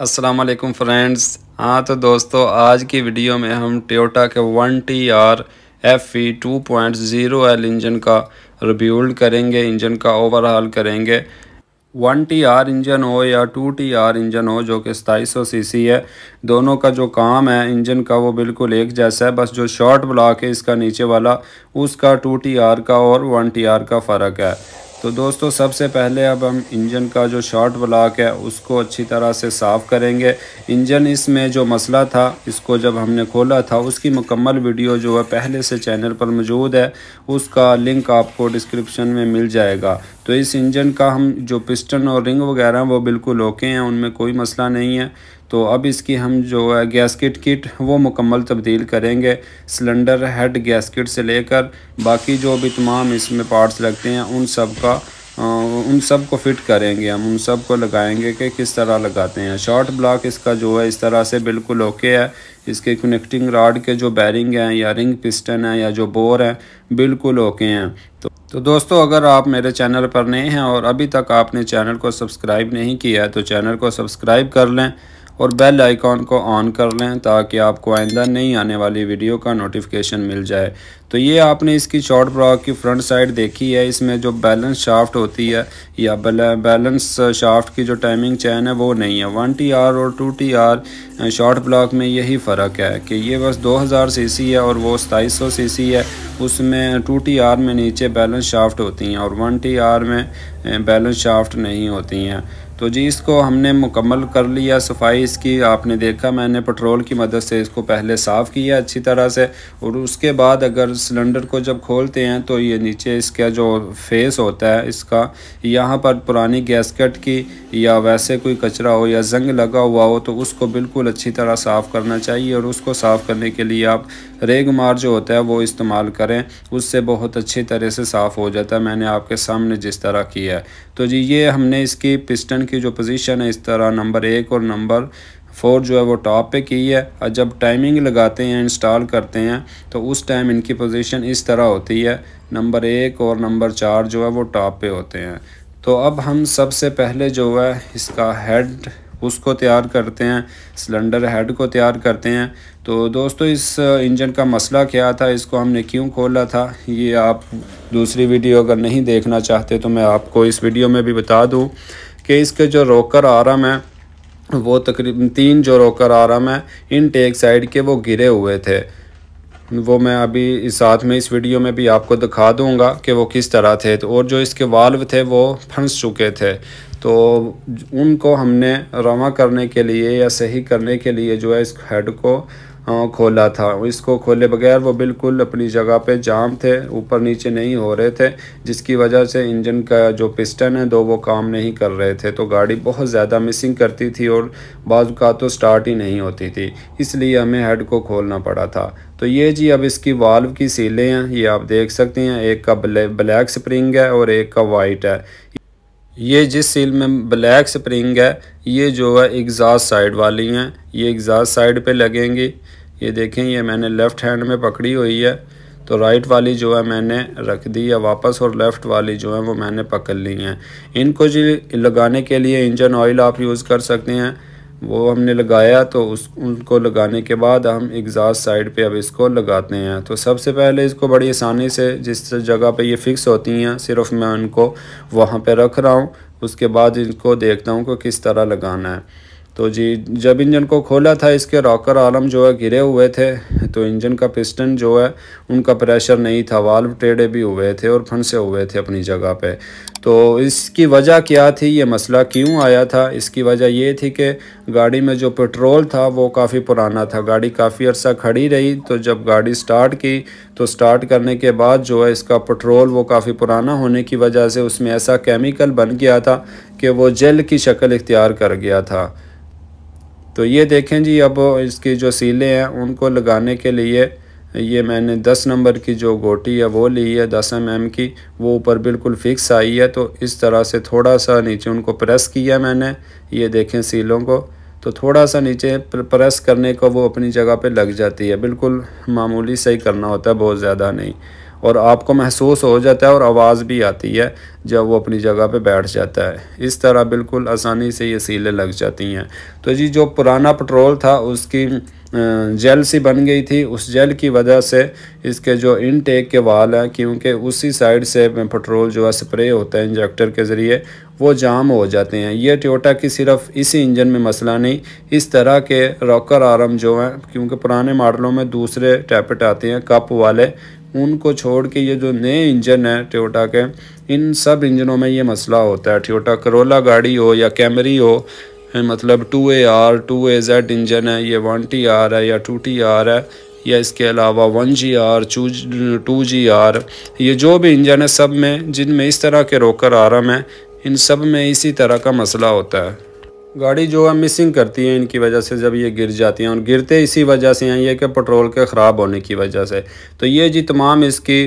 Aslam friends हाँ तो दोस्तों आज की वीडियो में हम टोटा के one T R F E two point zero L engine का रिब्यूल्ड करेंगे इंजन का ओवरहाल करेंगे वन टी आर इंजन हो या टू टी आर इंजन हो जो कि सताईस सौ सी सी है दोनों का जो काम है इंजन का वो बिल्कुल एक जैसा है बस जो शॉर्ट ब्लॉक है इसका नीचे वाला उसका टू टी आर का और वन टी आर का फ़र्क है तो दोस्तों सबसे पहले अब हम इंजन का जो शॉर्ट ब्लॉक है उसको अच्छी तरह से साफ़ करेंगे इंजन इसमें जो मसला था इसको जब हमने खोला था उसकी मुकम्मल वीडियो जो है पहले से चैनल पर मौजूद है उसका लिंक आपको डिस्क्रिप्शन में मिल जाएगा तो इस इंजन का हम जो पिस्टन और रिंग वगैरह वो बिल्कुल ओके हैं उनमें कोई मसला नहीं है तो अब इसकी हम जो है गैसकिट किट वो मुकम्मल तब्दील करेंगे सिलेंडर हेड गैसकिट से लेकर बाकी जो भी तमाम इसमें पार्ट्स लगते हैं उन सब का उन सब को फिट करेंगे हम उन सब को लगाएंगे कि किस तरह लगाते हैं शॉर्ट ब्लॉक इसका जो है इस तरह से बिल्कुल ओके है इसके कनेक्टिंग राड के जो बैरिंग हैं या रिंग पिस्टन है या जो बोर हैं बिल्कुल ओके हैं तो तो दोस्तों अगर आप मेरे चैनल पर नए हैं और अभी तक आपने चैनल को सब्सक्राइब नहीं किया है तो चैनल को सब्सक्राइब कर लें और बेल आइकॉन को ऑन कर लें ताकि आपको आइंदा नहीं आने वाली वीडियो का नोटिफिकेशन मिल जाए तो ये आपने इसकी शॉर्ट ब्रॉक की फ्रंट साइड देखी है इसमें जो बैलेंस शाफ्ट होती है या बैलेंस शाफ्ट की जो टाइमिंग चैन है वो नहीं है वन टी आर और two T R short block में यही फ़र्क है कि ये बस 2000 सीसी है और वो सताईस सौ सीसी है उसमें टू टी आर में नीचे बैलेंस शाफ्ट होती हैं और वन टी आर में बैलेंस शाफ्ट नहीं होती हैं तो जी इसको हमने मुकम्मल कर लिया सफाई इसकी आपने देखा मैंने पेट्रोल की मदद से इसको पहले साफ़ किया अच्छी तरह से और उसके बाद अगर सिलेंडर को जब खोलते हैं तो ये नीचे इसका जो फेस होता है इसका यहाँ पर पुरानी गैसकेट की या वैसे कोई कचरा हो या जंग लगा हुआ हो तो उसको बिल्कुल अच्छी तरह साफ़ करना चाहिए और उसको साफ़ करने के लिए आप रेगमार जो होता है वो इस्तेमाल करें उससे बहुत अच्छी तरह से साफ़ हो जाता है मैंने आपके सामने जिस तरह किया है तो जी ये हमने इसकी पिस्टन की जो पोजीशन है इस तरह नंबर एक और नंबर फोर जो है वो टॉप पे की है और जब टाइमिंग लगाते हैं इंस्टॉल करते हैं तो उस टाइम इनकी पोजीशन इस तरह होती है नंबर एक और नंबर चार जो है वो टॉप पे होते हैं तो अब हम सबसे पहले जो है इसका हेड उसको तैयार करते हैं सिलेंडर हेड को तैयार करते हैं तो दोस्तों इस इंजन का मसला क्या था इसको हमने क्यों खोला था ये आप दूसरी वीडियो अगर नहीं देखना चाहते तो मैं आपको इस वीडियो में भी बता दूं कि इसके जो रोकर आराम है वो तकरीबन तीन जो रोकर आराम है इन टेक साइड के वो गिरे हुए थे वो मैं अभी साथ में इस वीडियो में भी आपको दिखा दूंगा कि वो किस तरह थे तो और जो इसके वाल्व थे वो फंस चुके थे तो उनको हमने रवा करने के लिए या सही करने के लिए जो है इस हेड को हाँ, खोला था इसको खोले बगैर वो बिल्कुल अपनी जगह पे जाम थे ऊपर नीचे नहीं हो रहे थे जिसकी वजह से इंजन का जो पिस्टन है दो वो काम नहीं कर रहे थे तो गाड़ी बहुत ज़्यादा मिसिंग करती थी और बाद का तो स्टार्ट ही नहीं होती थी इसलिए हमें हेड को खोलना पड़ा था तो ये जी अब इसकी वाल्व की सीलें हैं ये आप देख सकते हैं एक का ब्लैक स्प्रिंग है और एक का वाइट है ये जिस सील में ब्लैक स्प्रिंग है ये जो है एग्जास्ट साइड वाली हैं ये एग्जास्ट साइड पे लगेंगी ये देखें ये मैंने लेफ़्ट हैंड में पकड़ी हुई है तो राइट वाली जो है मैंने रख दी है वापस और लेफ़्ट वाली जो है वो मैंने पकड़ ली है इनको जी लगाने के लिए इंजन ऑयल आप यूज़ कर सकते हैं वो हमने लगाया तो उस उनको लगाने के बाद हम एग्जॉस्ट साइड पे अब इसको लगाते हैं तो सबसे पहले इसको बड़ी आसानी से जिस जगह पे ये फ़िक्स होती हैं सिर्फ मैं उनको वहाँ पे रख रहा हूँ उसके बाद इनको देखता हूँ कि किस तरह लगाना है तो जी जब इंजन को खोला था इसके रॉकर आलम जो है गिरे हुए थे तो इंजन का पिस्टन जो है उनका प्रेशर नहीं था वाल्व टेढ़े भी हुए थे और फंसे हुए थे अपनी जगह पे तो इसकी वजह क्या थी ये मसला क्यों आया था इसकी वजह ये थी कि गाड़ी में जो पेट्रोल था वो काफ़ी पुराना था गाड़ी काफ़ी अर्सा खड़ी रही तो जब गाड़ी स्टार्ट की तो स्टार्ट करने के बाद जो है इसका पेट्रोल वो काफ़ी पुराना होने की वजह से उसमें ऐसा केमिकल बन गया था कि वो जेल की शक्ल इख्तियार कर गया था तो ये देखें जी अब इसकी जो सीलें हैं उनको लगाने के लिए ये मैंने 10 नंबर की जो गोटी है वो ली है 10 एम mm की वो ऊपर बिल्कुल फिक्स आई है तो इस तरह से थोड़ा सा नीचे उनको प्रेस किया मैंने ये देखें सीलों को तो थोड़ा सा नीचे प्रेस करने को वो अपनी जगह पे लग जाती है बिल्कुल मामूली सही करना होता है बहुत ज़्यादा नहीं और आपको महसूस हो जाता है और आवाज़ भी आती है जब वो अपनी जगह पे बैठ जाता है इस तरह बिल्कुल आसानी से ये सीलें लग जाती हैं तो जी जो पुराना पेट्रोल था उसकी जेल सी बन गई थी उस जेल की वजह से इसके जो इनटेक के वाल हैं क्योंकि उसी साइड से पेट्रोल जो है स्प्रे होता है इंजेक्टर के ज़रिए वो जाम हो जाते हैं ये टोटा की सिर्फ इसी इंजन में मसला नहीं इस तरह के रॉकर आर्म जो हैं क्योंकि पुराने मॉडलों में दूसरे टैपेट आते हैं कप वाले उनको छोड़ के ये जो नए इंजन है टोटा के इन सब इंजनों में ये मसला होता है टोटा करोला गाड़ी हो या कैमरी हो मतलब two A R two A Z engine है ये वन टी आर है या टू टी आर है या इसके अलावा one G R two G R ये जो भी इंजन है सब में जिनमें इस तरह के रोकर आराम है इन सब में इसी तरह का मसला होता है गाड़ी जो है मिसिंग करती है इनकी वजह से जब ये गिर जाती हैं और गिरते इसी वजह से हैं ये कि पेट्रोल के ख़राब होने की वजह से तो ये जी तमाम इसकी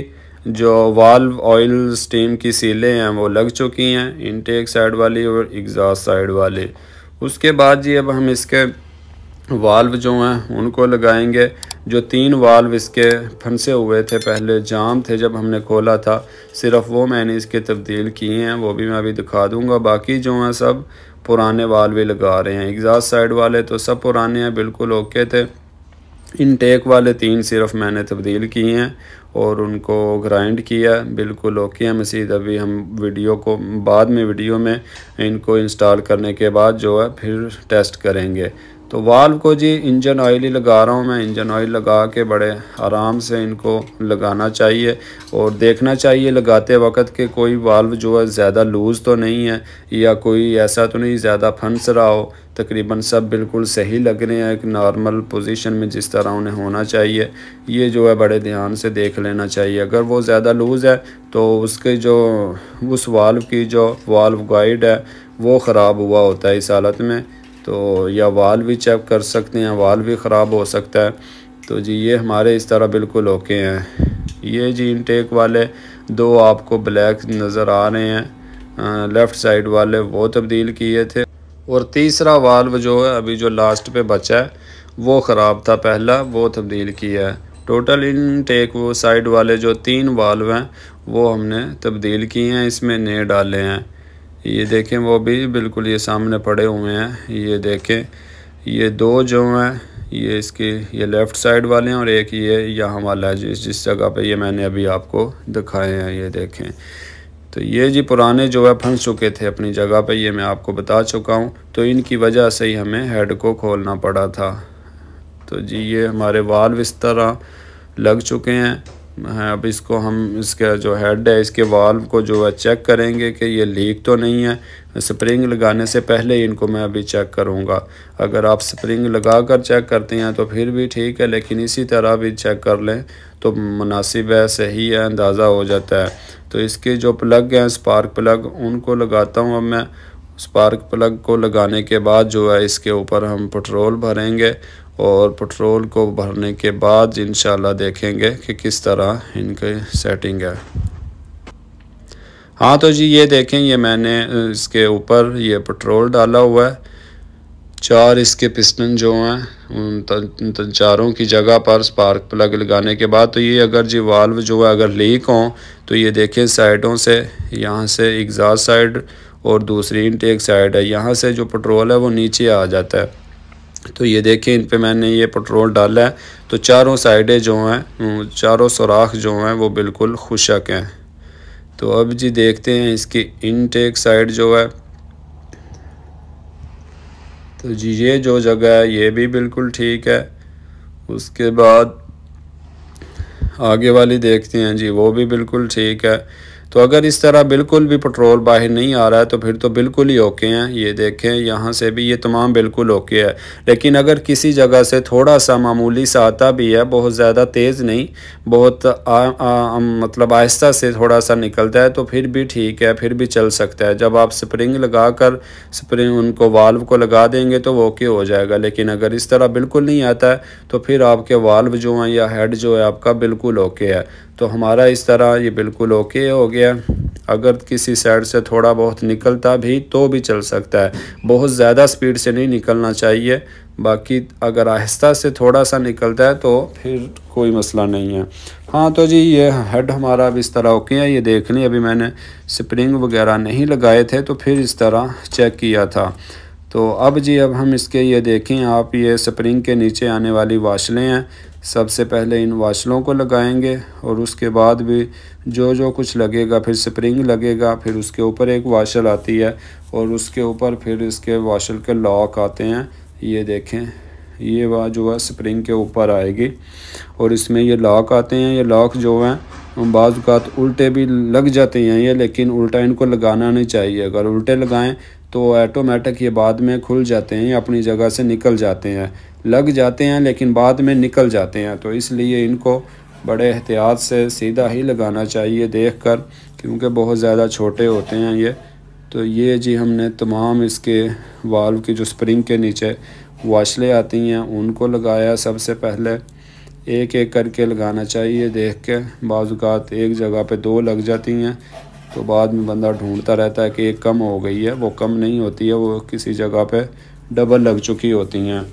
जो वाल्व ऑयल स्टीम की सीलें हैं वो लग चुकी हैं इनटेक साइड वाली और एग्जॉस्ट साइड वाली उसके बाद जी अब हम इसके वाल्व जो हैं उनको लगाएंगे जो तीन वाल्व इसके फंसे हुए थे पहले जाम थे जब हमने खोला था सिर्फ वो मैंने इसके तब्दील किए हैं वो भी मैं अभी दिखा दूँगा बाकी जो हैं सब पुराने वाल भी लगा रहे हैं एग्जास्ट साइड वाले तो सब पुराने हैं बिल्कुल ओके थे इनटेक वाले तीन सिर्फ मैंने तब्दील किए हैं और उनको ग्राइंड किया बिल्कुल ओके है मसीद अभी हम वीडियो को बाद में वीडियो में इनको इंस्टॉल करने के बाद जो है फिर टेस्ट करेंगे तो वाल्व को जी इंजन ऑयल ही लगा रहा हूँ मैं इंजन ऑयल लगा के बड़े आराम से इनको लगाना चाहिए और देखना चाहिए लगाते वक्त कि कोई वाल्व जो है ज़्यादा लूज़ तो नहीं है या कोई ऐसा तो नहीं ज़्यादा फंस रहा हो तकरीबन सब बिल्कुल सही लग रहे हैं एक नॉर्मल पोजीशन में जिस तरह उन्हें होना चाहिए ये जो है बड़े ध्यान से देख लेना चाहिए अगर वो ज़्यादा लूज़ है तो उसके जो उस वाल्व की जो वाल्व गाइड है वो ख़राब हुआ होता है इस हालत में तो या वाल भी चेक कर सकते हैं वाल भी ख़राब हो सकता है तो जी ये हमारे इस तरह बिल्कुल ओके हैं ये जी इनटेक वाले दो आपको ब्लैक नज़र आ रहे हैं लेफ़्ट साइड वाले वो तब्दील किए थे और तीसरा वाल्व जो है अभी जो लास्ट पे बचा है वो ख़राब था पहला वो तब्दील किया है टोटल इन टेक वो साइड वाले जो तीन वाल्व हैं वो हमने तब्दील किए हैं इसमें नए डाले हैं ये देखें वो भी बिल्कुल ये सामने पड़े हुए हैं ये देखें ये दो जो हैं ये इसके ये लेफ़्ट साइड वाले हैं और एक ये यहाँ वाला है जिस जिस जगह पे ये मैंने अभी आपको दिखाए हैं ये देखें तो ये जी पुराने जो है फंस चुके थे अपनी जगह पे ये मैं आपको बता चुका हूँ तो इनकी वजह से ही हमें हेड को खोलना पड़ा था तो जी ये हमारे वाल इस तरह लग चुके हैं है अब इसको हम इसका जो हेड है इसके वाल्व को जो है चेक करेंगे कि ये लीक तो नहीं है स्प्रिंग लगाने से पहले ही इनको मैं अभी चेक करूँगा अगर आप स्प्रिंग लगा कर चेक करते हैं तो फिर भी ठीक है लेकिन इसी तरह भी चेक कर लें तो मुनासिब है सही है अंदाज़ा हो जाता है तो इसके जो प्लग हैं स्पार्क प्लग उनको लगाता हूँ अब मैं स्पार्क प्लग को लगाने के बाद जो है इसके ऊपर हम पेट्रोल भरेंगे और पेट्रोल को भरने के बाद इन देखेंगे कि किस तरह इनके सेटिंग है हाँ तो जी ये देखें ये मैंने इसके ऊपर ये पेट्रोल डाला हुआ है चार इसके पिस्टन जो हैं उन, चारों की जगह पर स्पार्क प्लग लगाने के बाद तो ये अगर जी वाल्व जो है अगर लीक हो तो ये देखें साइडों से यहाँ से एग्जॉस्ट साइड और दूसरी इनटेक साइड है यहाँ से जो पेट्रोल है वो नीचे आ जाता है तो ये देखें इन पर मैंने ये पेट्रोल डाला है तो चारों साइडें जो हैं चारों सुराख जो हैं वो बिल्कुल खुशक हैं तो अब जी देखते हैं इसकी इनटेक साइड जो है तो जी ये जो जगह है ये भी बिल्कुल ठीक है उसके बाद आगे वाली देखते हैं जी वो भी बिल्कुल ठीक है तो अगर इस तरह बिल्कुल भी पेट्रोल बाहर नहीं आ रहा है तो फिर तो बिल्कुल ही ओके हैं ये देखें यहाँ से भी ये तमाम बिल्कुल ओके है लेकिन अगर किसी जगह से थोड़ा सा मामूली सा आता भी है बहुत ज़्यादा तेज़ नहीं बहुत आ, आ, आ, मतलब आहिस्ता से थोड़ा सा निकलता है तो फिर भी ठीक है फिर भी चल सकता है जब आप स्प्रिंग लगा कर स्प्रिंग उनको वाल्व को लगा देंगे तो वो ओके हो जाएगा लेकिन अगर इस तरह बिल्कुल नहीं आता है तो फिर आपके वाल्व जो हैं या हेड जो है आपका बिल्कुल ओके है तो हमारा इस तरह ये बिल्कुल ओके हो गया अगर किसी साइड से थोड़ा बहुत निकलता भी तो भी चल सकता है बहुत ज़्यादा स्पीड से नहीं निकलना चाहिए बाकी अगर आहिस्ता से थोड़ा सा निकलता है तो फिर कोई मसला नहीं है हाँ तो जी ये हेड हमारा अब इस तरह ओके है ये देख लें अभी मैंने स्प्रिंग वगैरह नहीं लगाए थे तो फिर इस तरह चेक किया था तो अब जी अब हम इसके ये देखें आप ये स्प्रिंग के नीचे आने वाली वाशलें हैं सबसे पहले इन वाशलों को लगाएंगे और उसके बाद भी जो जो कुछ लगेगा फिर स्प्रिंग लगेगा फिर उसके ऊपर एक वाशल आती है और उसके ऊपर फिर इसके वाशल के लॉक आते हैं ये देखें ये वह जो है स्प्रिंग के ऊपर आएगी और इसमें ये लॉक आते हैं ये लॉक जो हैं बाज़ात उल्टे भी लग जाते हैं ये लेकिन उल्टा इनको लगाना नहीं चाहिए अगर उल्टे लगाएं तो ऐटोमेटिक ये बाद में खुल जाते हैं अपनी जगह से निकल जाते हैं लग जाते हैं लेकिन बाद में निकल जाते हैं तो इसलिए इनको बड़े एहतियात से सीधा ही लगाना चाहिए देख कर क्योंकि बहुत ज़्यादा छोटे होते हैं ये तो ये जी हमने तमाम इसके वाल्व की जो स्प्रिंग के नीचे वाशले आती हैं उनको लगाया सबसे पहले एक एक करके लगाना चाहिए देख के बाज़ात एक जगह पे दो लग जाती हैं तो बाद में बंदा ढूंढता रहता है कि एक कम हो गई है वो कम नहीं होती है वो किसी जगह पे डबल लग चुकी होती हैं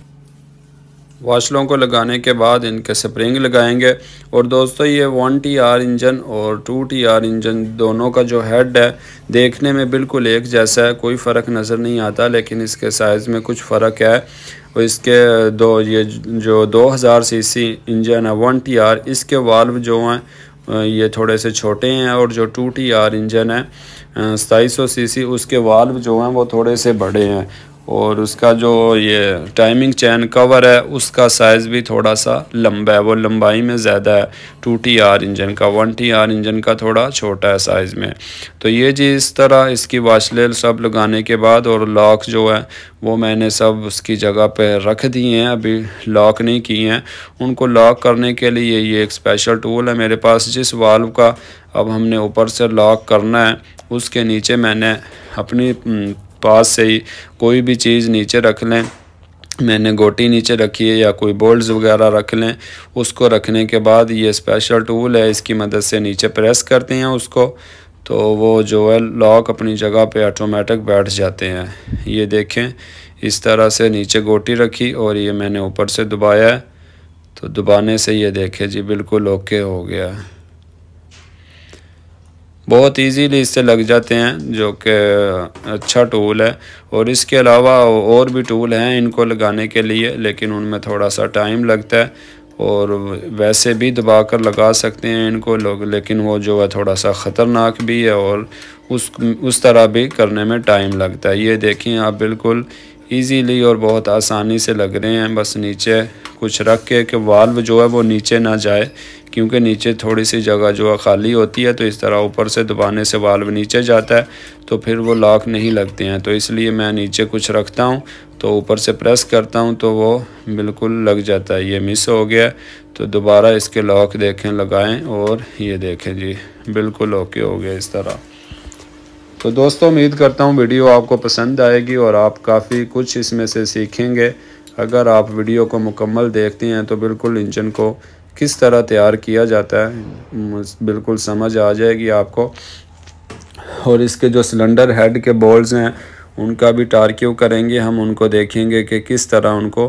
वाशलों को लगाने के बाद इनके स्प्रिंग लगाएंगे और दोस्तों ये वन टी आर इंजन और टू टी आर इंजन दोनों का जो हेड है देखने में बिल्कुल एक जैसा है कोई फ़र्क नज़र नहीं आता लेकिन इसके साइज़ में कुछ फ़र्क है और इसके दो ये जो 2000 सीसी इंजन है वन टी आर इसके वाल्व जो हैं ये थोड़े से छोटे हैं और जो टू टी आर इंजन है सताईस सौ सी सी उसके वाल्व जो हैं वो थोड़े से बड़े हैं और उसका जो ये टाइमिंग चैन कवर है उसका साइज़ भी थोड़ा सा लंबा है वो लंबाई में ज़्यादा है टू टी आर इंजन का वन टी आर इंजन का थोड़ा छोटा है साइज़ में तो ये जी इस तरह इसकी वाशलेल सब लगाने के बाद और लॉक जो है वो मैंने सब उसकी जगह पे रख दिए हैं अभी लॉक नहीं किए हैं उनको लॉक करने के लिए ये एक स्पेशल टूल है मेरे पास जिस वाल्व का अब हमने ऊपर से लॉक करना है उसके नीचे मैंने अपनी हम्म, पास से ही कोई भी चीज़ नीचे रख लें मैंने गोटी नीचे रखी है या कोई बोल्ट वगैरह रख लें उसको रखने के बाद ये स्पेशल टूल है इसकी मदद से नीचे प्रेस करते हैं उसको तो वो जो है लॉक अपनी जगह पे ऑटोमेटिक बैठ जाते हैं ये देखें इस तरह से नीचे गोटी रखी और ये मैंने ऊपर से दबाया है तो दबाने से ये देखें जी बिल्कुल ओके हो गया है बहुत इजीली इससे लग जाते हैं जो कि अच्छा टूल है और इसके अलावा और भी टूल हैं इनको लगाने के लिए लेकिन उनमें थोड़ा सा टाइम लगता है और वैसे भी दबा कर लगा सकते हैं इनको लोग लेकिन वो जो है थोड़ा सा ख़तरनाक भी है और उस उस तरह भी करने में टाइम लगता है ये देखें आप बिल्कुल इजीली और बहुत आसानी से लग रहे हैं बस नीचे कुछ रख के कि वाल्व जो है वो नीचे ना जाए क्योंकि नीचे थोड़ी सी जगह जो है खाली होती है तो इस तरह ऊपर से दबाने से वाल्व नीचे जाता है तो फिर वो लॉक नहीं लगते हैं तो इसलिए मैं नीचे कुछ रखता हूँ तो ऊपर से प्रेस करता हूँ तो वो बिल्कुल लग जाता है ये मिस हो गया तो दोबारा इसके लॉक देखें लगाएं और ये देखें जी बिल्कुल ओके हो गया इस तरह तो दोस्तों उम्मीद करता हूँ वीडियो आपको पसंद आएगी और आप काफ़ी कुछ इसमें से सीखेंगे अगर आप वीडियो को मुकम्मल देखते हैं तो बिल्कुल इंजन को किस तरह तैयार किया जाता है बिल्कुल समझ आ जाएगी आपको और इसके जो सिलेंडर हेड के बॉल्स हैं उनका भी टारक्यू करेंगे हम उनको देखेंगे कि किस तरह उनको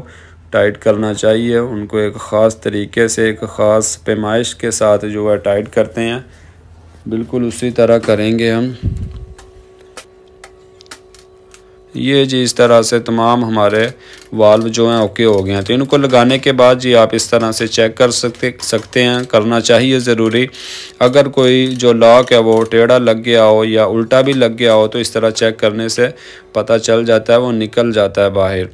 टाइट करना चाहिए उनको एक ख़ास तरीके से एक ख़ास पैमाइश के साथ जो है टाइट करते हैं बिल्कुल उसी तरह करेंगे हम ये जी इस तरह से तमाम हमारे वाल्व जो हैं ओके हो गए हैं तो इनको लगाने के बाद जी आप इस तरह से चेक कर सकते सकते हैं करना चाहिए ज़रूरी अगर कोई जो लॉक है वो टेढ़ा लग गया हो या उल्टा भी लग गया हो तो इस तरह चेक करने से पता चल जाता है वो निकल जाता है बाहर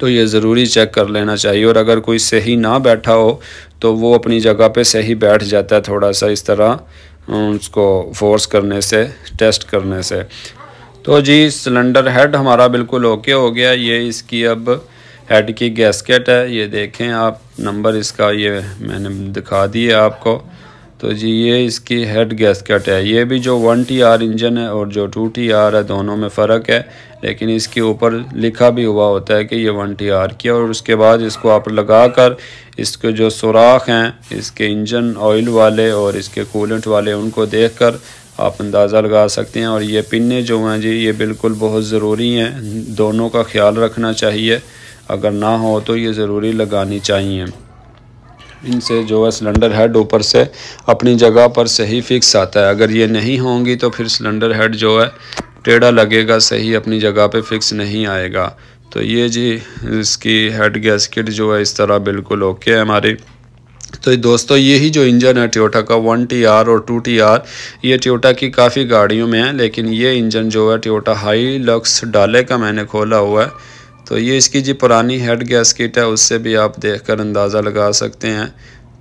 तो ये ज़रूरी चेक कर लेना चाहिए और अगर कोई सही ना बैठा हो तो वो अपनी जगह पे सही बैठ जाता है थोड़ा सा इस तरह उसको फोर्स करने से टेस्ट करने से तो जी सिलेंडर हेड हमारा बिल्कुल ओके हो गया ये इसकी अब हेड की गैसकेट है ये देखें आप नंबर इसका ये मैंने दिखा दिए आपको तो जी ये इसकी हेड गैसकेट है ये भी जो वन टी आर इंजन है और जो टू टी आर है दोनों में फ़र्क है लेकिन इसके ऊपर लिखा भी हुआ होता है कि ये वन टी आर की और उसके बाद इसको आप लगा कर इसके जो सुराख हैं इसके इंजन ऑयल वाले और इसके कूलेंट वाले उनको देख कर आप अंदाज़ा लगा सकते हैं और ये पिन्ने जो हैं जी ये बिल्कुल बहुत ज़रूरी हैं दोनों का ख्याल रखना चाहिए अगर ना हो तो ये ज़रूरी लगानी चाहिए इनसे जो है सिलेंडर हेड ऊपर से अपनी जगह पर सही फिक्स आता है अगर ये नहीं होंगी तो फिर सिलेंडर हेड जो है टेढ़ा लगेगा सही अपनी जगह पे फिक्स नहीं आएगा तो ये जी इसकी हेड गैसकिट जो है इस तरह बिल्कुल ओके है हमारी तो दोस्तों यही जो इंजन है टोयोटा का वन टी आर और टू टी आर ये टोयोटा की काफ़ी गाड़ियों में है लेकिन ये इंजन जो है टोयोटा हाई लक्स डाले का मैंने खोला हुआ है तो ये इसकी जी पुरानी हेड गैस किट है उससे भी आप देख कर अंदाज़ा लगा सकते हैं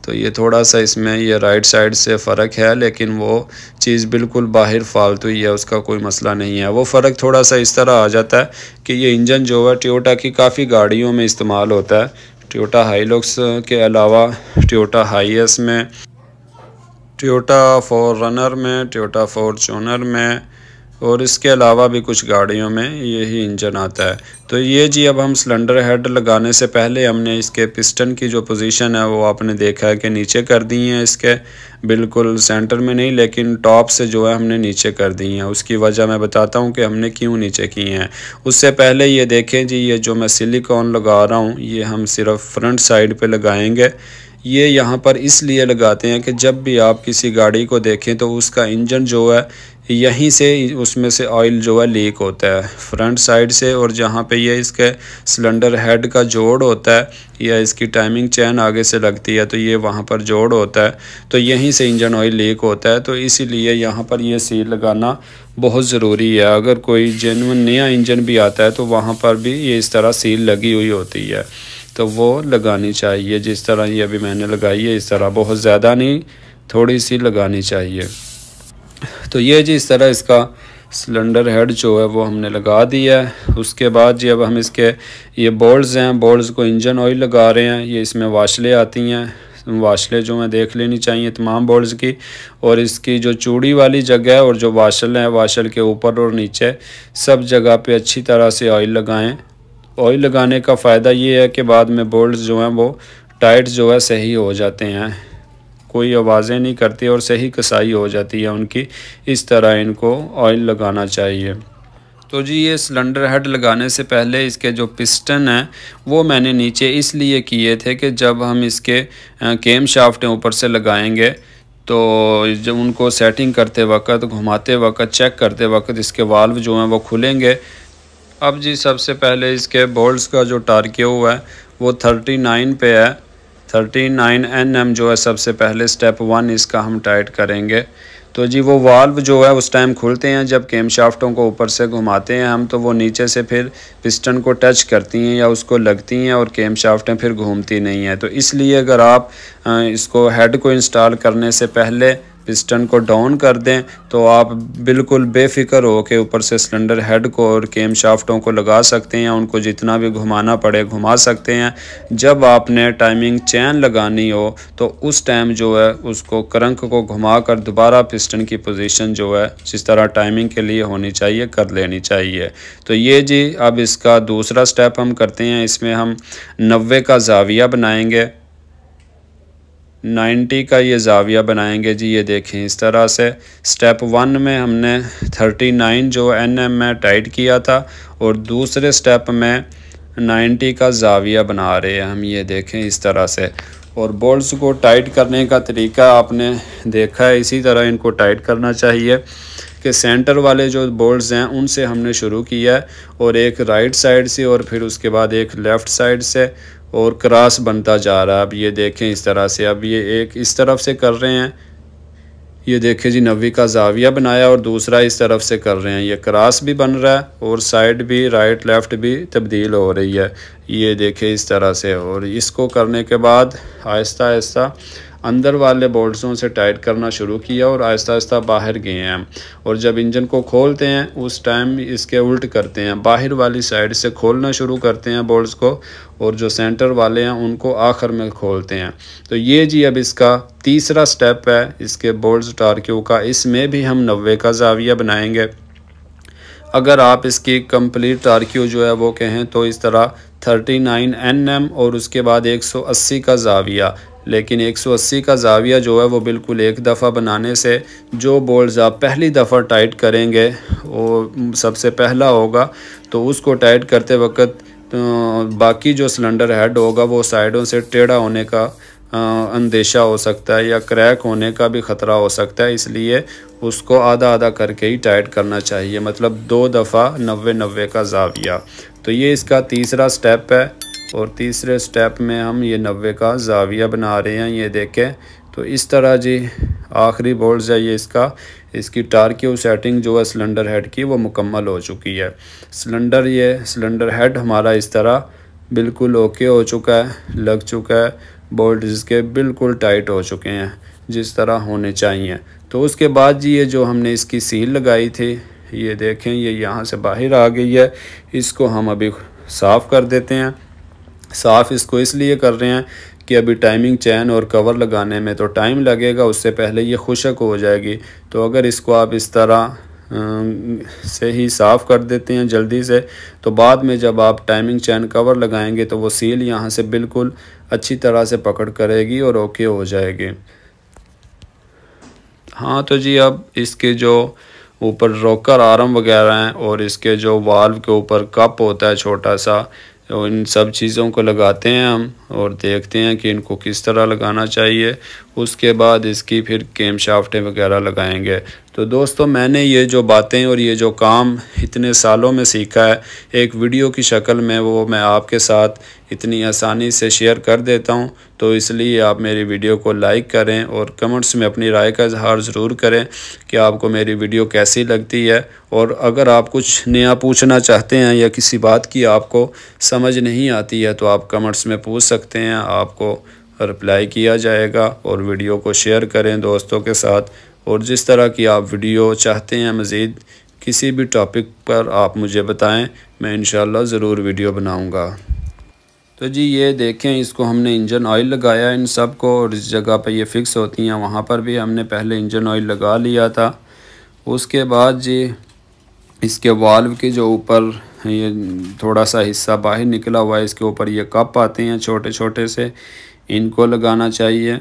तो ये थोड़ा सा इसमें ये राइट साइड से फ़र्क है लेकिन वो चीज़ बिल्कुल बाहर फालतू ही है उसका कोई मसला नहीं है वो फ़र्क थोड़ा सा इस तरह आ जाता है कि ये इंजन जो है टोयोटा की काफ़ी गाड़ियों में इस्तेमाल होता है हाई लुक्स के अलावा ट्योटा हाईएस में टोयोटा फोर रनर में ट्योटा फोर चोनर में और इसके अलावा भी कुछ गाड़ियों में यही इंजन आता है तो ये जी अब हम सिलेंडर हेड लगाने से पहले हमने इसके पिस्टन की जो पोजीशन है वो आपने देखा है कि नीचे कर दी है इसके बिल्कुल सेंटर में नहीं लेकिन टॉप से जो है हमने नीचे कर दी हैं उसकी वजह मैं बताता हूँ कि हमने क्यों नीचे की हैं उससे पहले ये देखें जी ये जो मैं सिलिकॉन लगा रहा हूँ ये हम सिर्फ फ्रंट साइड पर लगाएँगे ये यहाँ पर इसलिए लगाते हैं कि जब भी आप किसी गाड़ी को देखें तो उसका इंजन जो है यहीं से उसमें से ऑयल जो है लीक होता है फ्रंट साइड से और जहाँ पे ये इसके सिलेंडर हेड का जोड़ होता है या इसकी टाइमिंग चैन आगे से लगती है तो ये वहाँ पर जोड़ होता है तो यहीं से इंजन ऑयल लीक होता है तो इसीलिए यहाँ पर ये सील लगाना बहुत ज़रूरी है अगर कोई जेनवन नया इंजन भी आता है तो वहाँ पर भी ये इस तरह सील लगी हुई होती है तो वो लगानी चाहिए जिस तरह ये अभी मैंने लगाई है इस तरह बहुत ज़्यादा नहीं थोड़ी सी लगानी चाहिए तो ये जी इस तरह इसका सिलेंडर हेड जो है वो हमने लगा दिया है उसके बाद जी अब हम इसके ये बोल्ट हैं बोल्ट को इंजन ऑयल लगा रहे हैं ये इसमें वाशलें आती हैं वाशलें जो हैं देख लेनी चाहिए तमाम बोल्ट की और इसकी जो चूड़ी वाली जगह है और जो वाशल है वाशल के ऊपर और नीचे सब जगह पे अच्छी तरह से ऑयल लगाएं ऑयल लगाने का फ़ायदा ये है कि बाद में बोल्ट जो हैं वो टाइट जो है सही हो जाते हैं कोई आवाज़ें नहीं करती और सही कसाई हो जाती है उनकी इस तरह इनको ऑयल लगाना चाहिए तो जी ये सिलेंडर हेड लगाने से पहले इसके जो पिस्टन हैं वो मैंने नीचे इसलिए किए थे कि जब हम इसके केम शाफ्ट ऊपर से लगाएंगे तो जब उनको सेटिंग करते वक्त घुमाते वक्त चेक करते वक्त इसके वाल्व जो हैं वो खुलेंगे अब जी सबसे पहले इसके बोल्ट्स का जो हुआ है वो थर्टी नाइन पे है थर्टी नाइन एन एम जो है सबसे पहले स्टेप वन इसका हम टाइट करेंगे तो जी वो वाल्व जो है उस टाइम खुलते हैं जब केम शाफ्टों को ऊपर से घुमाते हैं हम तो वो नीचे से फिर पिस्टन को टच करती हैं या उसको लगती हैं और केम शाफ्टें फिर घूमती नहीं हैं तो इसलिए अगर आप इसको हेड को इंस्टॉल करने से पहले पिस्टन को डाउन कर दें तो आप बिल्कुल बेफिक्र होकर ऊपर से सिलेंडर हेड को और केम शाफ्टों को लगा सकते हैं उनको जितना भी घुमाना पड़े घुमा सकते हैं जब आपने टाइमिंग चैन लगानी हो तो उस टाइम जो है उसको करंक को घुमा कर दोबारा पिस्टन की पोजीशन जो है जिस तरह टाइमिंग के लिए होनी चाहिए कर लेनी चाहिए तो ये जी अब इसका दूसरा स्टेप हम करते हैं इसमें हम नब्बे का जाविया बनाएँगे 90 का ये जाविया बनाएंगे जी ये देखें इस तरह से स्टेप वन में हमने 39 जो एन एम में टाइट किया था और दूसरे स्टेप में 90 का जाविया बना रहे हैं हम ये देखें इस तरह से और बोल्ट्स को टाइट करने का तरीका आपने देखा है इसी तरह इनको टाइट करना चाहिए कि सेंटर वाले जो बोल्ट्स हैं उनसे हमने शुरू किया है और एक राइट साइड से और फिर उसके बाद एक लेफ़्ट साइड से और क्रास बनता जा रहा है अब ये देखें इस तरह से अब ये एक इस तरफ से कर रहे हैं ये देखें जी नवी का जाविया बनाया और दूसरा इस तरफ से कर रहे हैं ये क्रास भी बन रहा है और साइड भी राइट लेफ़्ट भी तब्दील हो रही है ये देखें इस तरह से और इसको करने के बाद आहिस्ता आहिस्ता अंदर वाले बोल्ट्सों से टाइट करना शुरू किया और आहिस्ता आहिस्ता बाहर गए हैं और जब इंजन को खोलते हैं उस टाइम इसके उल्ट करते हैं बाहर वाली साइड से खोलना शुरू करते हैं बोल्ट को और जो सेंटर वाले हैं उनको आखिर में खोलते हैं तो ये जी अब इसका तीसरा स्टेप है इसके बोल्ट टारक्यू का इसमें भी हम नब्बे का जाविया बनाएंगे अगर आप इसकी कंप्लीट टारक्यू जो है वो कहें तो इस तरह 39 एन एम और उसके बाद 180 का जाविया लेकिन 180 का जाविया जो है वो बिल्कुल एक दफ़ा बनाने से जो बोल्ट आप पहली दफ़ा टाइट करेंगे वो सबसे पहला होगा तो उसको टाइट करते वक्त तो बाकी जो सिलेंडर हेड होगा वो साइडों से टेढ़ा होने का अंदेशा हो सकता है या क्रैक होने का भी ख़तरा हो सकता है इसलिए उसको आधा आधा करके ही टाइट करना चाहिए मतलब दो दफ़ा नबे नबे का जाविया तो ये इसका तीसरा स्टेप है और तीसरे स्टेप में हम ये नबे का जाविया बना रहे हैं ये देखें तो इस तरह जी आखिरी बोल्ट है ये इसका इसकी टारक्यू सेटिंग जो है सिलेंडर हेड की वो मुकम्मल हो चुकी है सिलेंडर ये सिलेंडर हेड हमारा इस तरह बिल्कुल ओके हो चुका है लग चुका है बोल्ट इसके बिल्कुल टाइट हो चुके हैं जिस तरह होने चाहिए तो उसके बाद जी ये जो हमने इसकी सील लगाई थी ये देखें ये यहाँ से बाहर आ गई है इसको हम अभी साफ़ कर देते हैं साफ़ इसको इसलिए कर रहे हैं कि अभी टाइमिंग चैन और कवर लगाने में तो टाइम लगेगा उससे पहले ये खुशक हो जाएगी तो अगर इसको आप इस तरह से ही साफ़ कर देते हैं जल्दी से तो बाद में जब आप टाइमिंग चैन कवर लगाएंगे तो वो सील यहाँ से बिल्कुल अच्छी तरह से पकड़ करेगी और ओके हो जाएगी हाँ तो जी अब इसके जो ऊपर रोकर आर्म वगैरह हैं और इसके जो वाल्व के ऊपर कप होता है छोटा सा तो इन सब चीज़ों को लगाते हैं हम और देखते हैं कि इनको किस तरह लगाना चाहिए उसके बाद इसकी फिर केम शाफ्टें वगैरह लगाएंगे तो दोस्तों मैंने ये जो बातें और ये जो काम इतने सालों में सीखा है एक वीडियो की शक्ल में वो मैं आपके साथ इतनी आसानी से शेयर कर देता हूँ तो इसलिए आप मेरी वीडियो को लाइक करें और कमेंट्स में अपनी राय का इजहार ज़रूर करें कि आपको मेरी वीडियो कैसी लगती है और अगर आप कुछ नया पूछना चाहते हैं या किसी बात की आपको समझ नहीं आती है तो आप कमेंट्स में पूछ सकते सकते हैं आपको रिप्लाई किया जाएगा और वीडियो को शेयर करें दोस्तों के साथ और जिस तरह की आप वीडियो चाहते हैं मज़ीद किसी भी टॉपिक पर आप मुझे बताएं मैं इन ज़रूर वीडियो बनाऊंगा तो जी ये देखें इसको हमने इंजन ऑयल लगाया इन सब को और इस जगह पर ये फ़िक्स होती हैं वहाँ पर भी हमने पहले इंजन ऑयल लगा लिया था उसके बाद जी इसके वाल्व के जो ऊपर ये थोड़ा सा हिस्सा बाहर निकला हुआ है इसके ऊपर ये कप आते हैं छोटे छोटे से इनको लगाना चाहिए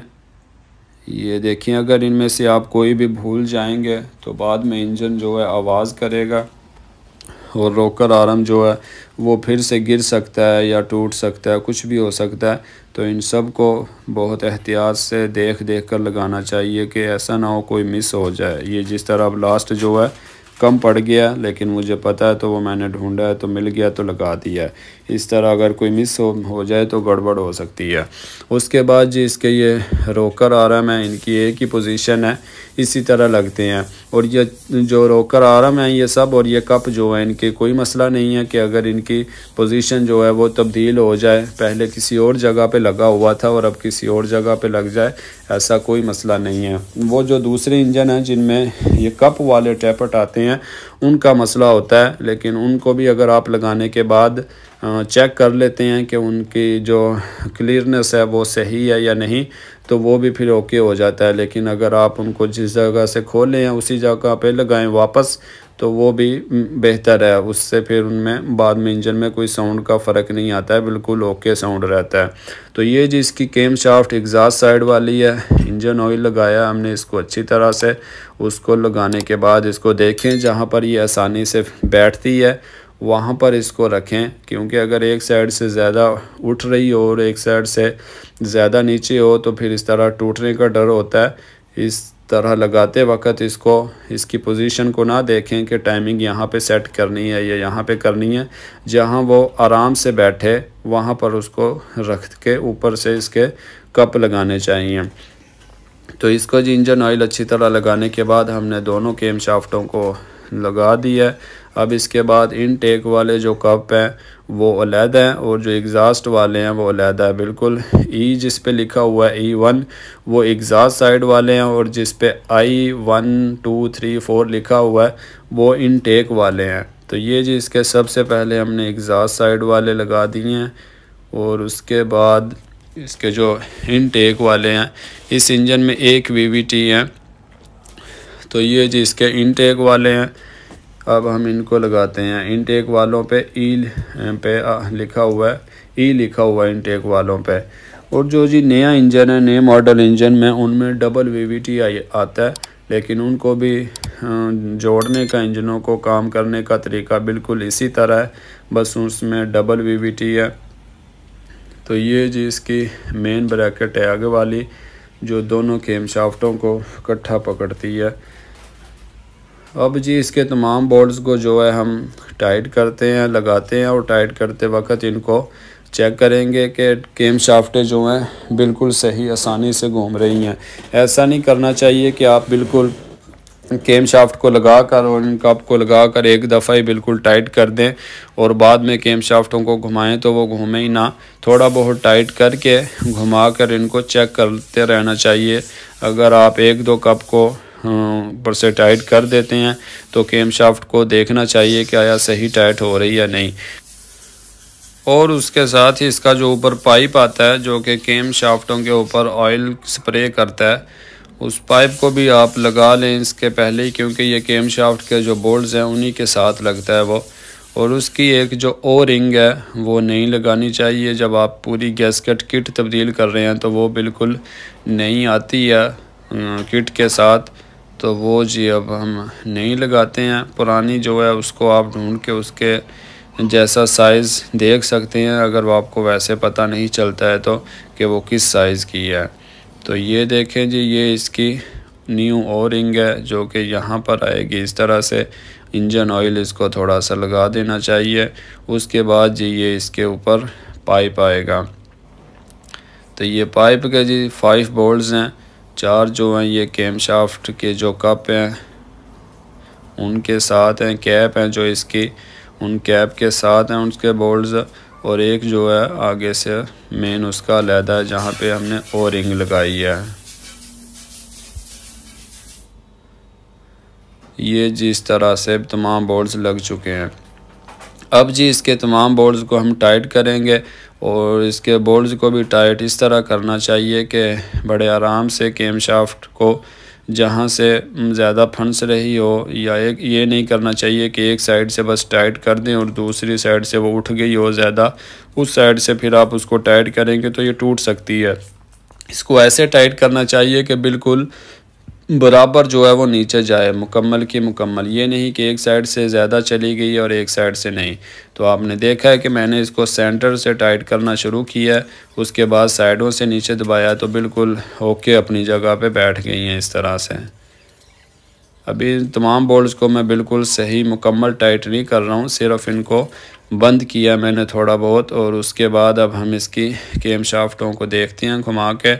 ये देखिए अगर इनमें से आप कोई भी भूल जाएंगे तो बाद में इंजन जो है आवाज़ करेगा और रोकर आराम जो है वो फिर से गिर सकता है या टूट सकता है कुछ भी हो सकता है तो इन सब को बहुत एहतियात से देख देख कर लगाना चाहिए कि ऐसा ना हो कोई मिस हो जाए ये जिस तरह अब लास्ट जो है कम पड़ गया लेकिन मुझे पता है तो वो मैंने ढूंढा है तो मिल गया तो लगा दिया इस तरह अगर कोई मिस हो, हो जाए तो गड़बड़ हो सकती है उसके बाद जी इसके ये रोकर आरम है इनकी एक ही पोजीशन है इसी तरह लगते हैं और ये जो रोकर आरम है ये सब और ये कप जो है इनके कोई मसला नहीं है कि अगर इनकी पोजीशन जो है वो तब्दील हो जाए पहले किसी और जगह पे लगा हुआ था और अब किसी और जगह पे लग जाए ऐसा कोई मसला नहीं है वो जो दूसरे इंजन हैं जिनमें ये कप वाले टैपट आते हैं उनका मसला होता है लेकिन उनको भी अगर आप लगाने के बाद चेक कर लेते हैं कि उनकी जो क्लियरनेस है वो सही है या नहीं तो वो भी फिर ओके हो जाता है लेकिन अगर आप उनको जिस जगह से खोलें या उसी जगह पे लगाएं वापस तो वो भी बेहतर है उससे फिर उनमें बाद में इंजन में कोई साउंड का फ़र्क नहीं आता है बिल्कुल ओके साउंड रहता है तो ये जी इसकी केम शाफ्ट एग्जास्ट साइड वाली है इंजन ऑयल लगाया हमने इसको अच्छी तरह से उसको लगाने के बाद इसको देखें जहाँ पर ये आसानी से बैठती है वहाँ पर इसको रखें क्योंकि अगर एक साइड से ज़्यादा उठ रही हो और एक साइड से ज़्यादा नीचे हो तो फिर इस तरह टूटने का डर होता है इस तरह लगाते वक्त इसको इसकी पोजीशन को ना देखें कि टाइमिंग यहाँ पे सेट करनी है या यहाँ पे करनी है जहाँ वो आराम से बैठे वहाँ पर उसको रख के ऊपर से इसके कप लगाने चाहिए तो इसको जी इंजन ऑयल अच्छी तरह लगाने के बाद हमने दोनों केम शाफ्टों को लगा दिया अब इसके बाद इन टेक वाले जो कप हैं वो अलहदा हैं और जो एग्ज़ास्ट वाले हैं वो अलहदा है बिल्कुल ई e जिस पे लिखा हुआ है ई e वन वो एग्ज़ास्ट साइड वाले हैं और जिस पे I one two three four लिखा हुआ है वो इन टेक वाले हैं तो ये जी इसके सबसे पहले हमने एग्ज़ास्ट साइड वाले लगा दिए हैं और उसके बाद इसके जो इन टेक वाले हैं इस इंजन में एक वी हैं तो ये जी इसके टेक वाले हैं अब हम इनको लगाते हैं इनटेक वालों पे ई e, पे लिखा हुआ है ई e लिखा हुआ है इनटेक वालों पे और जो जी नया इंजन है नए मॉडल इंजन में उनमें डबल वी आता है लेकिन उनको भी जोड़ने का इंजनों को काम करने का तरीका बिल्कुल इसी तरह है बस उसमें डबल वी है तो ये जी इसकी मेन ब्रैकेट है आगे वाली जो दोनों केम शाफ्टों को इकट्ठा पकड़ती है अब जी इसके तमाम बोल्ट्स को जो है हम टाइट करते हैं लगाते हैं और टाइट करते वक्त इनको चेक करेंगे कि केम शाफ्टें जो हैं बिल्कुल सही आसानी से घूम रही हैं ऐसा नहीं करना चाहिए कि आप बिल्कुल केम शाफ्ट को लगा कर और इन कप को लगा कर एक दफ़ा ही बिल्कुल टाइट कर दें और बाद में केम शाफ्टों को घुमाएं तो वो घूमें ही ना थोड़ा बहुत टाइट करके घुमा कर इनको चेक करते रहना चाहिए अगर आप एक दो कप को हम्म, पर से टाइट कर देते हैं तो केम शाफ्ट को देखना चाहिए कि आया सही टाइट हो रही या नहीं और उसके साथ ही इसका जो ऊपर पाइप आता है जो कि केम शाफ्टों के ऊपर ऑयल स्प्रे करता है उस पाइप को भी आप लगा लें इसके पहले ही क्योंकि ये केम शाफ्ट के जो बोल्ट हैं उन्हीं के साथ लगता है वो और उसकी एक जो ओ रिंग है वो नहीं लगानी चाहिए जब आप पूरी गैसकेट किट तब्दील कर रहे हैं तो वो बिल्कुल नहीं आती है किट के साथ तो वो जी अब हम नहीं लगाते हैं पुरानी जो है उसको आप ढूंढ के उसके जैसा साइज़ देख सकते हैं अगर वो आपको वैसे पता नहीं चलता है तो कि वो किस साइज़ की है तो ये देखें जी ये इसकी न्यू ओ रिंग है जो कि यहाँ पर आएगी इस तरह से इंजन ऑयल इसको थोड़ा सा लगा देना चाहिए उसके बाद जी ये इसके ऊपर पाइप आएगा तो ये पाइप के जी फाइव बोल्ट हैं चार जो हैं ये कैम शाफ्ट के जो कप हैं उनके साथ हैं कैप हैं जो इसकी उन कैप के साथ हैं उसके बोल्ट और एक जो है आगे से मेन उसका लहदा है जहाँ पर हमने ओ रिंग लगाई है ये जी इस तरह से तमाम बोर्ड्स लग चुके हैं अब जी इसके तमाम बोर्ड्स को हम टाइट करेंगे और इसके बोल्ट को भी टाइट इस तरह करना चाहिए कि बड़े आराम से केम शाफ्ट को जहाँ से ज़्यादा फंस रही हो या एक ये नहीं करना चाहिए कि एक साइड से बस टाइट कर दें और दूसरी साइड से वो उठ गई हो ज़्यादा उस साइड से फिर आप उसको टाइट करेंगे तो ये टूट सकती है इसको ऐसे टाइट करना चाहिए कि बिल्कुल बराबर जो है वो नीचे जाए मुकम्मल की मुकम्मल ये नहीं कि एक साइड से ज़्यादा चली गई और एक साइड से नहीं तो आपने देखा है कि मैंने इसको सेंटर से टाइट करना शुरू किया उसके बाद साइडों से नीचे दबाया तो बिल्कुल ओके अपनी जगह पे बैठ गई हैं इस तरह से अभी तमाम बोल्ट को मैं बिल्कुल सही मुकम्मल टाइट नहीं कर रहा हूँ सिर्फ इनको बंद किया मैंने थोड़ा बहुत और उसके बाद अब हम इसकी केम शाफ्टों को देखते हैं घुमा के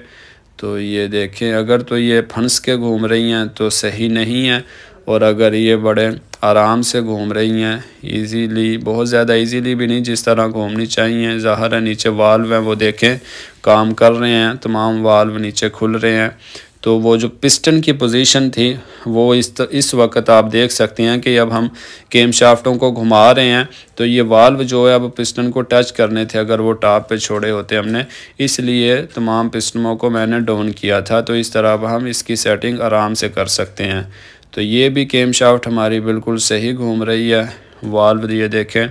तो ये देखें अगर तो ये फंस के घूम रही हैं तो सही नहीं है और अगर ये बड़े आराम से घूम रही हैं इजीली बहुत ज़्यादा इजीली भी नहीं जिस तरह घूमनी चाहिए ज़ाहर है नीचे वाल्व हैं वो देखें काम कर रहे हैं तमाम वाल्व नीचे खुल रहे हैं तो वो जो पिस्टन की पोजीशन थी वो इस तो इस वक्त आप देख सकते हैं कि अब हम केम शाफ्टों को घुमा रहे हैं तो ये वाल्व जो है अब पिस्टन को टच करने थे अगर वो टॉप पे छोड़े होते हमने इसलिए तमाम पिस्टनों को मैंने डाउन किया था तो इस तरह अब हम इसकी सेटिंग आराम से कर सकते हैं तो ये भी केम शाफ्ट हमारी बिल्कुल सही घूम रही है वाल्व ये देखें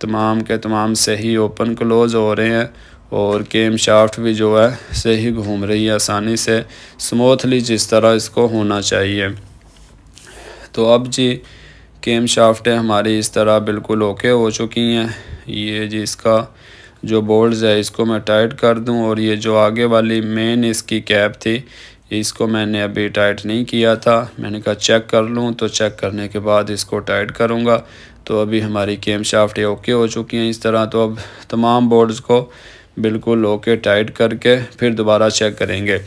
तमाम के तमाम सही ओपन क्लोज़ हो रहे हैं और केम शाफ्ट भी जो है सही घूम रही है आसानी से स्मूथली जिस तरह इसको होना चाहिए तो अब जी केम शाफ्टें हमारी इस तरह बिल्कुल ओके हो चुकी हैं ये जी इसका जो बोल्ट है इसको मैं टाइट कर दूं और ये जो आगे वाली मेन इसकी कैप थी इसको मैंने अभी टाइट नहीं किया था मैंने कहा चेक कर लूं तो चेक करने के बाद इसको टाइट करूंगा तो अभी हमारी केम शाफ्टें ओके हो चुकी हैं इस तरह तो अब तमाम बोर्ड्स को बिल्कुल ओके टाइट करके फिर दोबारा चेक करेंगे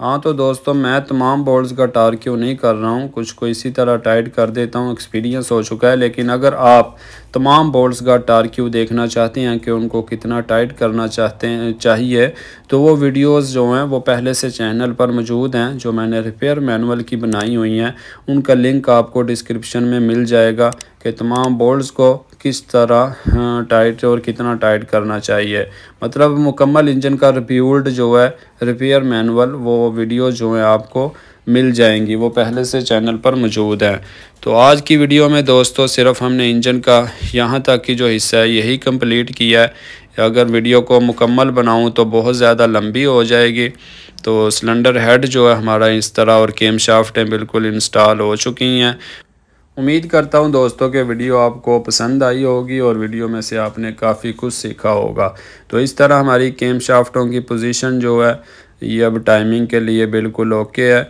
हाँ तो दोस्तों मैं तमाम बोल्ट्स का टार क्यों नहीं कर रहा हूँ कुछ को इसी तरह टाइट कर देता हूँ एक्सपीरियंस हो चुका है लेकिन अगर आप तमाम बोल्ट्स का टार क्यों देखना चाहते हैं कि उनको कितना टाइट करना चाहते हैं चाहिए तो वो वीडियोस जो हैं वो पहले से चैनल पर मौजूद हैं जो मैंने रिपेयर मैनुअल की बनाई हुई हैं उनका लिंक आपको डिस्क्रिप्शन में मिल जाएगा कि तमाम बोल्ट्स को किस तरह टाइट हाँ, और कितना टाइट करना चाहिए मतलब मुकम्मल इंजन का रिप्यूल्ड जो है रिपेयर मैनुअल वो वीडियो जो है आपको मिल जाएंगी वो पहले से चैनल पर मौजूद हैं तो आज की वीडियो में दोस्तों सिर्फ हमने इंजन का यहाँ तक की जो हिस्सा है यही कंप्लीट किया है अगर वीडियो को मुकम्मल बनाऊँ तो बहुत ज़्यादा लंबी हो जाएगी तो सिलेंडर हेड जो है हमारा इस तरह और केम शाफ्टें बिल्कुल इंस्टॉल हो चुकी हैं उम्मीद करता हूँ दोस्तों के वीडियो आपको पसंद आई होगी और वीडियो में से आपने काफ़ी कुछ सीखा होगा तो इस तरह हमारी केम शाफ्टों की पोजीशन जो है ये अब टाइमिंग के लिए बिल्कुल ओके है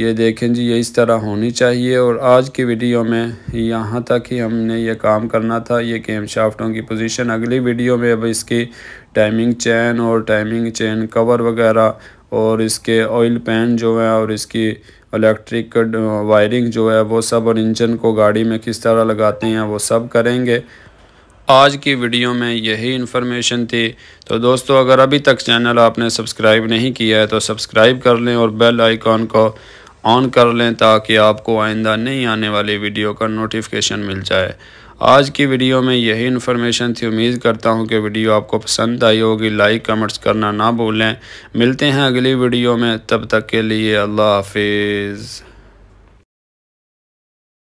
ये देखें जी ये इस तरह होनी चाहिए और आज की वीडियो में यहाँ तक ही हमने ये काम करना था ये केम शाफ्टों की पोजीशन अगली वीडियो में अब इसकी टाइमिंग चैन और टाइमिंग चैन कवर वगैरह और इसके ऑयल पैन जो है और इसकी इलेक्ट्रिक वायरिंग uh, जो है वो सब और इंजन को गाड़ी में किस तरह लगाते हैं वो सब करेंगे आज की वीडियो में यही इन्फॉर्मेशन थी तो दोस्तों अगर अभी तक चैनल आपने सब्सक्राइब नहीं किया है तो सब्सक्राइब कर लें और बेल आइकॉन को ऑन कर लें ताकि आपको आइंदा नहीं आने वाली वीडियो का नोटिफिकेशन मिल जाए आज की वीडियो में यही इन्फॉर्मेशन थी उम्मीद करता हूँ कि वीडियो आपको पसंद आई होगी लाइक कमेंट्स करना ना भूलें मिलते हैं अगली वीडियो में तब तक के लिए अल्लाह हाफिज़